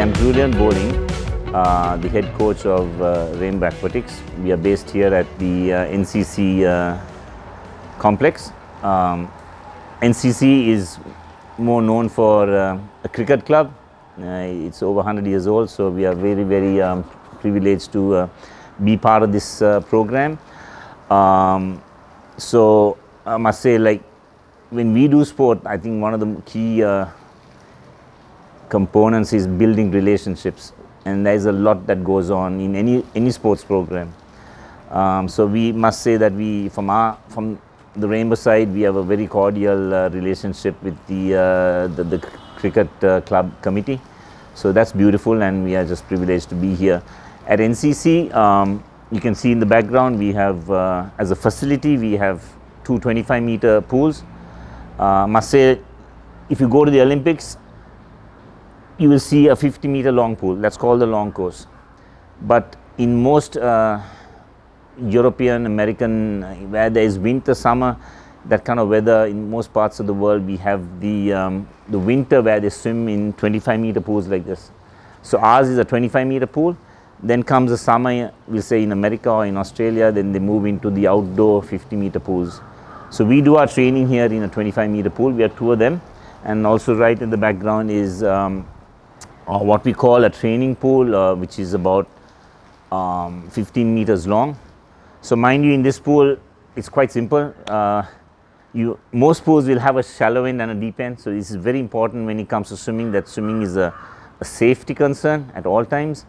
I'm Julian Boring, uh, the head coach of uh, Rainbow Aquatics. We are based here at the uh, NCC uh, complex. Um, NCC is more known for uh, a cricket club. Uh, it's over 100 years old, so we are very, very um, privileged to uh, be part of this program. Um, so I must say, like, when we do sport, I think one of the key components is building relationships and there is a lot that goes on in any any sports program um, so we must say that we from our from the rainbow side we have a very cordial uh, relationship with the uh, the, the, cricket uh, club committee so that's beautiful and we are just privileged to be here at ncc um, you can see in the background we have uh, as a facility we have two 25 meter pools uh, must say if you go to the olympics you will see a 50 meter long pool that's called the long course but in most uh, European American where there is winter summer that kind of weather in most parts of the world we have the um, the winter where they swim in 25 meter pools like this so ours is a 25 meter pool then comes the summer we'll say in America or in Australia then they move into the outdoor 50 meter pools so we do our training here in a 25 meter pool we have two of them and also right in the background is um, or uh, what we call a training pool uh, which is about um, 15 meters long. So mind you in this pool it's quite simple. Uh, you most pools will have a shallow end and a deep end. So this is very important when it comes to swimming that swimming is a, a safety concern at all times.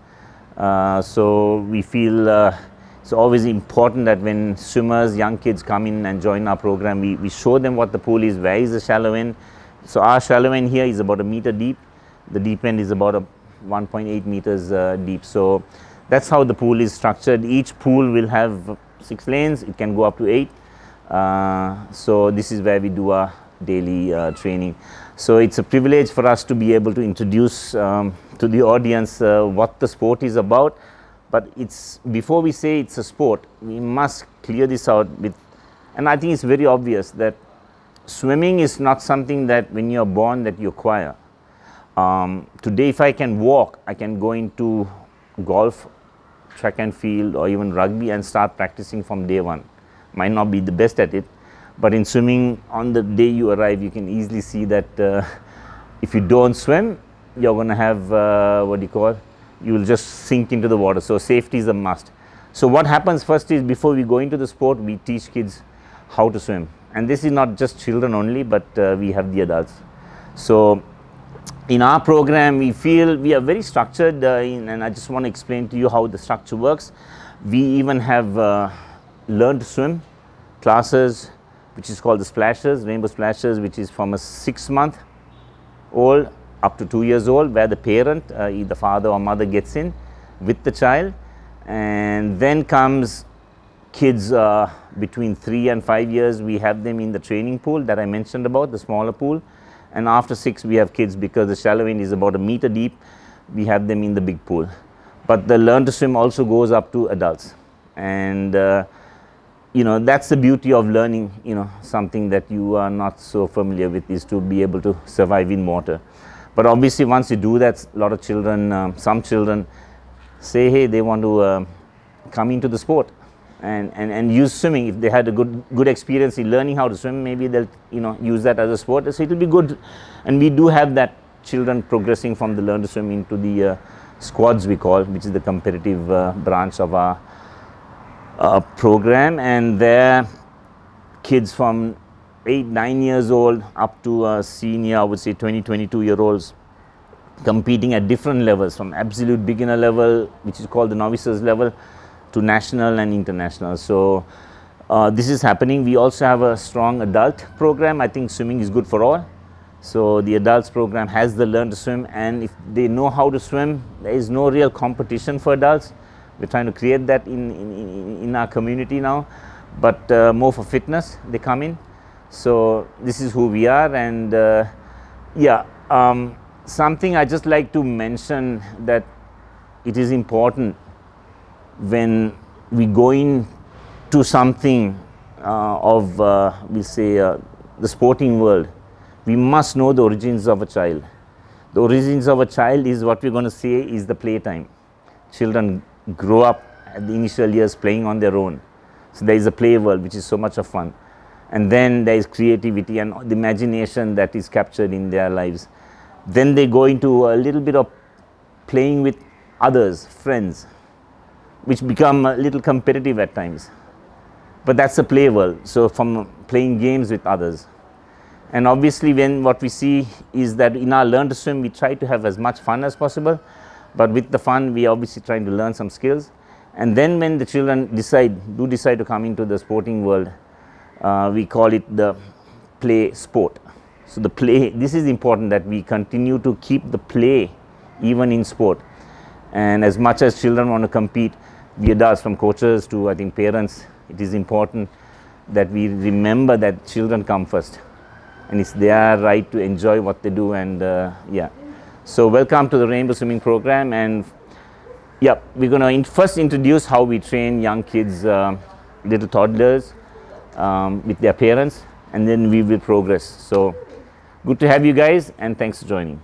Uh, so we feel uh, it's always important that when swimmers, young kids come in and join our program, we, we show them what the pool is, where is the shallow end. So our shallow end here is about a meter deep the deep end is about 1.8 meters uh, deep. So that's how the pool is structured. Each pool will have six lanes. It can go up to eight. Uh, so this is where we do our daily uh, training. So it's a privilege for us to be able to introduce um, to the audience uh, what the sport is about. But it's before we say it's a sport, we must clear this out with, and I think it's very obvious that swimming is not something that when you're born that you acquire um, today if I can walk, I can go into golf, track and field or even rugby and start practicing from day one. Might not be the best at it, but in swimming on the day you arrive, you can easily see that uh, if you don't swim, you're going to have uh, what do you call, you will just sink into the water. So safety is a must. So what happens first is before we go into the sport, we teach kids how to swim. And this is not just children only, but uh, we have the adults. So in our program we feel we are very structured uh, in, and I just want to explain to you how the structure works. We even have uh, learn to swim classes which is called the splashes, rainbow splashes which is from a 6 month old up to 2 years old where the parent uh, either father or mother gets in with the child and then comes kids uh, between 3 and 5 years we have them in the training pool that I mentioned about the smaller pool and after 6 we have kids because the shallow end is about a meter deep, we have them in the big pool. But the learn to swim also goes up to adults and uh, you know that's the beauty of learning you know something that you are not so familiar with is to be able to survive in water. But obviously once you do that a lot of children, um, some children say hey they want to uh, come into the sport and, and, and use swimming. If they had a good, good experience in learning how to swim, maybe they'll you know, use that as a sport. So it'll be good. And we do have that children progressing from the learn to swim into the uh, squads we call, which is the competitive uh, branch of our uh, program. And there, kids from 8, 9 years old up to a senior, I would say 20, 22 year olds competing at different levels from absolute beginner level, which is called the novices level, to national and international. So, uh, this is happening. We also have a strong adult program. I think swimming is good for all. So, the adults program has the learn to swim and if they know how to swim, there is no real competition for adults. We are trying to create that in, in, in our community now, but uh, more for fitness they come in. So, this is who we are and uh, yeah, um, something I just like to mention that it is important when we go into something uh, of, uh, we'll say, uh, the sporting world, we must know the origins of a child. The origins of a child is what we're going to say is the playtime. Children grow up at the initial years playing on their own. So there is a play world which is so much of fun. And then there is creativity and the imagination that is captured in their lives. Then they go into a little bit of playing with others, friends, which become a little competitive at times. But that's the play world, so from playing games with others. And obviously when what we see is that in our learn to swim, we try to have as much fun as possible, but with the fun, we obviously trying to learn some skills. And then when the children decide, do decide to come into the sporting world, uh, we call it the play sport. So the play, this is important that we continue to keep the play even in sport. And as much as children want to compete, Vedas from coaches to I think parents, it is important that we remember that children come first and it's their right to enjoy what they do and uh, yeah. So welcome to the Rainbow Swimming Program and yeah, we're going to in first introduce how we train young kids, uh, little toddlers um, with their parents and then we will progress. So good to have you guys and thanks for joining.